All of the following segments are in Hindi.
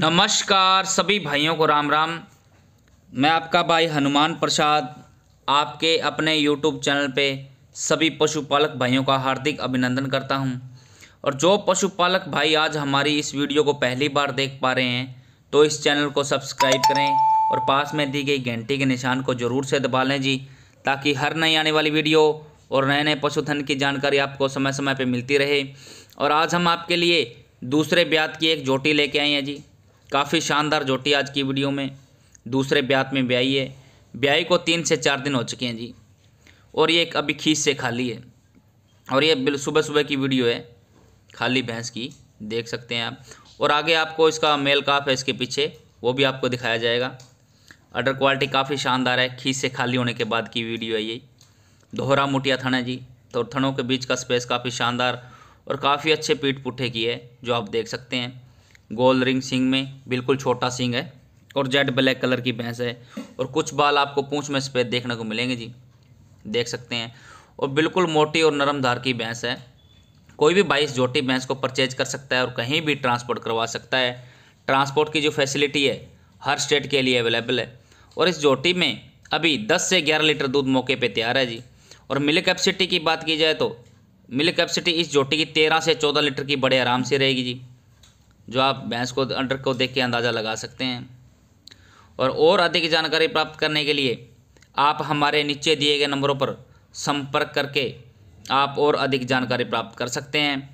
नमस्कार सभी भाइयों को राम राम मैं आपका भाई हनुमान प्रसाद आपके अपने यूट्यूब चैनल पे सभी पशुपालक भाइयों का हार्दिक अभिनंदन करता हूं और जो पशुपालक भाई आज हमारी इस वीडियो को पहली बार देख पा रहे हैं तो इस चैनल को सब्सक्राइब करें और पास में दी गई घंटी के निशान को ज़रूर से दबा लें जी ताकि हर नई आने वाली वीडियो और नए नए पशुधन की जानकारी आपको समय समय पर मिलती रहे और आज हम आपके लिए दूसरे ब्याज की एक जोटी लेके आए हैं जी काफ़ी शानदार जोटी आज की वीडियो में दूसरे ब्यात में ब्याई है ब्याई को तीन से चार दिन हो चुके हैं जी और ये एक अभी खींच से खाली है और ये सुबह सुबह की वीडियो है खाली भैंस की देख सकते हैं आप और आगे आपको इसका मेल काफ है इसके पीछे वो भी आपको दिखाया जाएगा अडर क्वालिटी काफ़ी शानदार है खींच से खाली होने के बाद की वीडियो है ये दोहरा मुटिया है जी तो थनों के बीच का स्पेस काफ़ी शानदार और काफ़ी अच्छे पीठ पुठे की है जो आप देख सकते हैं गोल रिंग सिंग में बिल्कुल छोटा सिंग है और जेड ब्लैक कलर की भैंस है और कुछ बाल आपको पूंछ में सफ़ेद देखने को मिलेंगे जी देख सकते हैं और बिल्कुल मोटी और नरम धार की भैंस है कोई भी बाईस जोटी भैंस को परचेज कर सकता है और कहीं भी ट्रांसपोर्ट करवा सकता है ट्रांसपोर्ट की जो फैसिलिटी है हर स्टेट के लिए अवेलेबल है और इस जोटी में अभी 10 से 11 लीटर दूध मौके पे तैयार है जी और मिल्क कैपेसिटी की बात की जाए तो मिल्क कैपेसिटी इस जोटी की 13 से 14 लीटर की बड़े आराम से रहेगी जी जो आप भैंस को अंडर को देख के अंदाज़ा लगा सकते हैं और और अधिक जानकारी प्राप्त करने के लिए आप हमारे नीचे दिए गए नंबरों पर संपर्क करके आप और अधिक जानकारी प्राप्त कर सकते हैं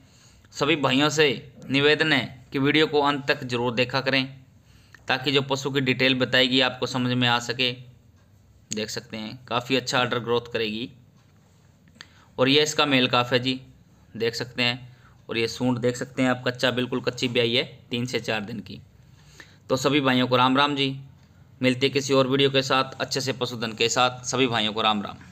सभी भाइयों से निवेदन है कि वीडियो को अंत तक जरूर देखा करें ताकि जो पशु की डिटेल बताएगी आपको समझ में आ सके देख सकते हैं काफ़ी अच्छा अंडर ग्रोथ करेगी और ये इसका मेल काफ है जी देख सकते हैं और ये सूंड देख सकते हैं आप कच्चा बिल्कुल कच्ची ब्याई है तीन से चार दिन की तो सभी भाइयों को राम राम जी मिलते किसी और वीडियो के साथ अच्छे से पशुधन के साथ सभी भाइयों को राम राम